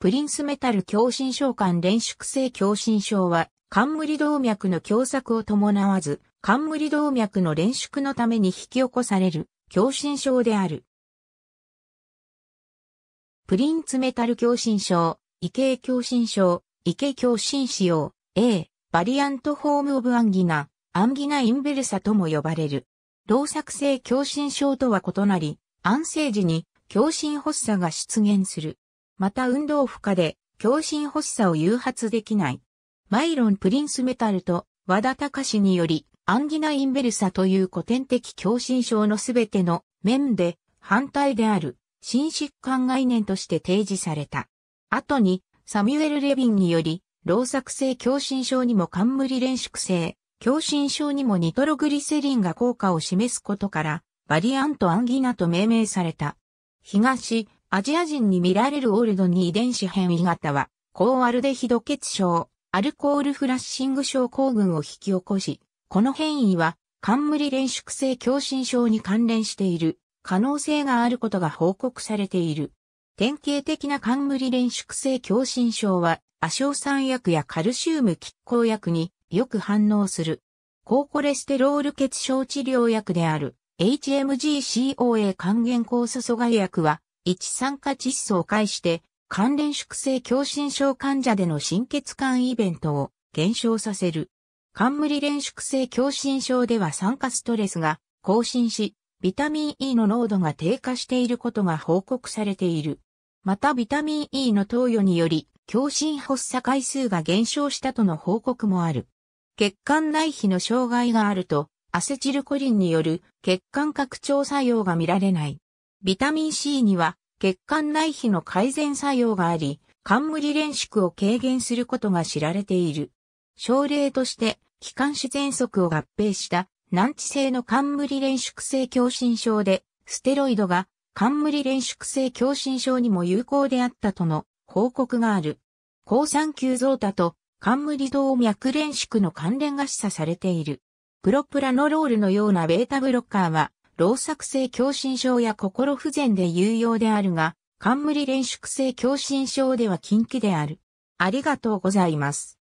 プリンスメタル狭心症間連縮性狭心症は、冠動脈の狭窄を伴わず、冠動脈の連縮のために引き起こされる狭心症である。プリンスメタル狭心症、異形狭心症、異形狭心症、A、バリアントホームオブアンギナ、アンギナインベルサとも呼ばれる。動作性狭心症とは異なり、安静時に狭心発作が出現する。また運動負荷で共振欲しさを誘発できない。マイロン・プリンス・メタルと和田隆によりアンギナ・インベルサという古典的共振症のすべての面で反対である新疾患概念として提示された。後にサミュエル・レビンにより老作性共振症にも冠連縮性、共振症にもニトログリセリンが効果を示すことから、バリアントアンギナと命名された。東、アジア人に見られるオールドに遺伝子変異型は、高アルデヒド血症、アルコールフラッシング症候群を引き起こし、この変異は、冠連縮性狭心症に関連している可能性があることが報告されている。典型的な冠連縮性狭心症は、亜硝酸薬やカルシウム拮抗薬によく反応する。高コレステロール血症治療薬である HMG-CoA 還元酵素阻害薬は一酸化窒素を介して、関連粛性狭心症患者での心血管イベントを減少させる。冠連縮性狭心症では酸化ストレスが更新し、ビタミン E の濃度が低下していることが報告されている。またビタミン E の投与により、狭心発作回数が減少したとの報告もある。血管内皮の障害があると、アセチルコリンによる血管拡張作用が見られない。ビタミン C には血管内皮の改善作用があり、冠連縮を軽減することが知られている。症例として、気管支喘息を合併した難治性の冠連縮性狭心症で、ステロイドが冠連縮性狭心症にも有効であったとの報告がある。抗酸球増多と冠動脈連縮の関連が示唆されている。プロプラノロールのようなベータブロッカーは老作性狭心症や心不全で有用であるが、冠連縮性狭心症では禁忌である。ありがとうございます。